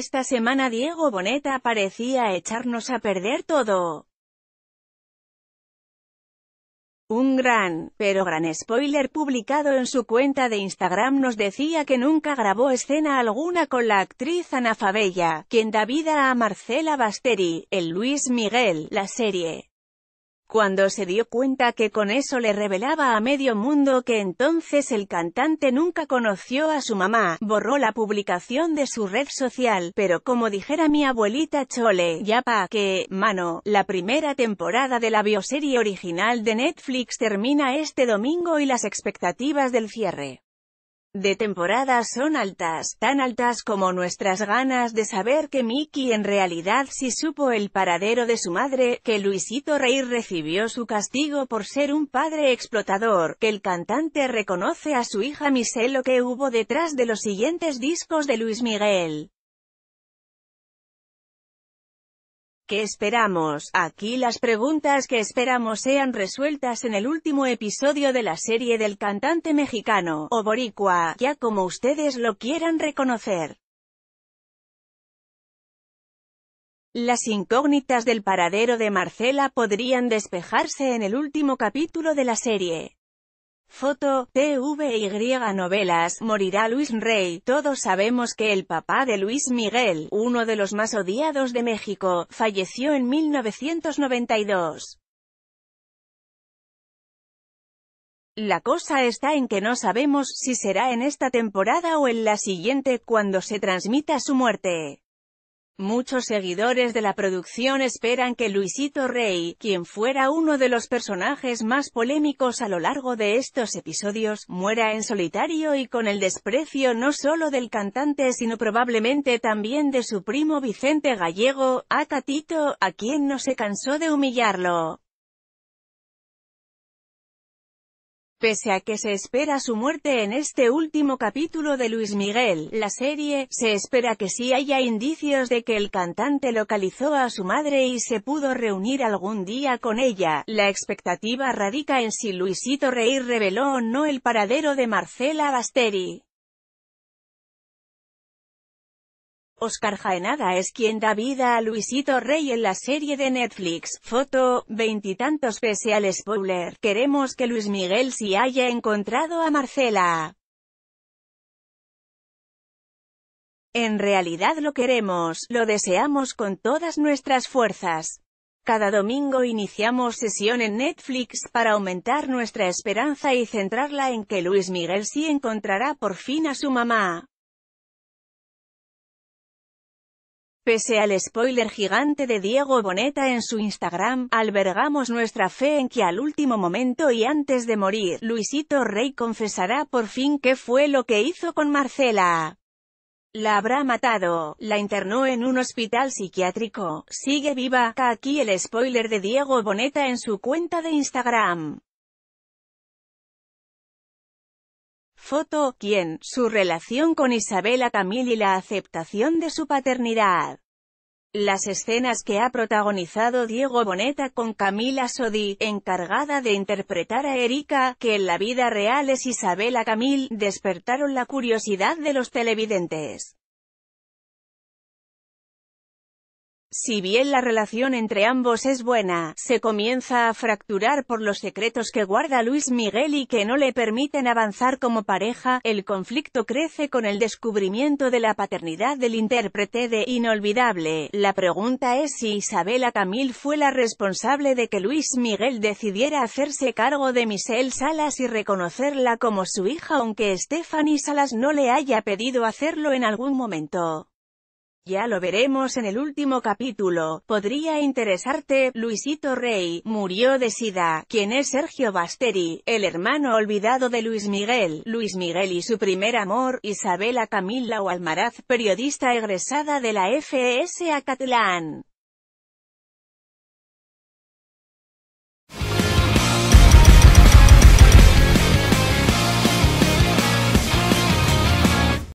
esta semana Diego Boneta parecía echarnos a perder todo. Un gran, pero gran spoiler publicado en su cuenta de Instagram nos decía que nunca grabó escena alguna con la actriz Ana Fabella, quien da vida a Marcela Basteri, el Luis Miguel, la serie. Cuando se dio cuenta que con eso le revelaba a medio mundo que entonces el cantante nunca conoció a su mamá, borró la publicación de su red social, pero como dijera mi abuelita Chole, ya pa que, mano, la primera temporada de la bioserie original de Netflix termina este domingo y las expectativas del cierre de temporada son altas, tan altas como nuestras ganas de saber que Mickey en realidad sí supo el paradero de su madre, que Luisito Rey recibió su castigo por ser un padre explotador, que el cantante reconoce a su hija Michelle lo que hubo detrás de los siguientes discos de Luis Miguel. ¿Qué esperamos? Aquí las preguntas que esperamos sean resueltas en el último episodio de la serie del cantante mexicano, o boricua, ya como ustedes lo quieran reconocer. Las incógnitas del paradero de Marcela podrían despejarse en el último capítulo de la serie. Foto, y Novelas, morirá Luis Rey, todos sabemos que el papá de Luis Miguel, uno de los más odiados de México, falleció en 1992. La cosa está en que no sabemos si será en esta temporada o en la siguiente cuando se transmita su muerte. Muchos seguidores de la producción esperan que Luisito Rey, quien fuera uno de los personajes más polémicos a lo largo de estos episodios, muera en solitario y con el desprecio no solo del cantante sino probablemente también de su primo Vicente Gallego, a Tatito, a quien no se cansó de humillarlo. Pese a que se espera su muerte en este último capítulo de Luis Miguel, la serie, se espera que sí haya indicios de que el cantante localizó a su madre y se pudo reunir algún día con ella. La expectativa radica en si Luisito Rey reveló o no el paradero de Marcela Basteri. Oscar Jaenada es quien da vida a Luisito Rey en la serie de Netflix, foto, veintitantos pese al spoiler, queremos que Luis Miguel si haya encontrado a Marcela. En realidad lo queremos, lo deseamos con todas nuestras fuerzas. Cada domingo iniciamos sesión en Netflix para aumentar nuestra esperanza y centrarla en que Luis Miguel sí encontrará por fin a su mamá. Pese al spoiler gigante de Diego Boneta en su Instagram, albergamos nuestra fe en que al último momento y antes de morir, Luisito Rey confesará por fin qué fue lo que hizo con Marcela. La habrá matado, la internó en un hospital psiquiátrico, sigue viva, aquí el spoiler de Diego Boneta en su cuenta de Instagram. Foto, quien, su relación con Isabela Camil y la aceptación de su paternidad. Las escenas que ha protagonizado Diego Boneta con Camila Sodi, encargada de interpretar a Erika, que en la vida real es Isabela Camil, despertaron la curiosidad de los televidentes. Si bien la relación entre ambos es buena, se comienza a fracturar por los secretos que guarda Luis Miguel y que no le permiten avanzar como pareja, el conflicto crece con el descubrimiento de la paternidad del intérprete de Inolvidable. La pregunta es si Isabela Camil fue la responsable de que Luis Miguel decidiera hacerse cargo de Michelle Salas y reconocerla como su hija aunque Stephanie Salas no le haya pedido hacerlo en algún momento. Ya lo veremos en el último capítulo. Podría interesarte, Luisito Rey, murió de sida, quien es Sergio Basteri, el hermano olvidado de Luis Miguel. Luis Miguel y su primer amor, Isabela Camila o Almaraz, periodista egresada de la FS e Acatlán.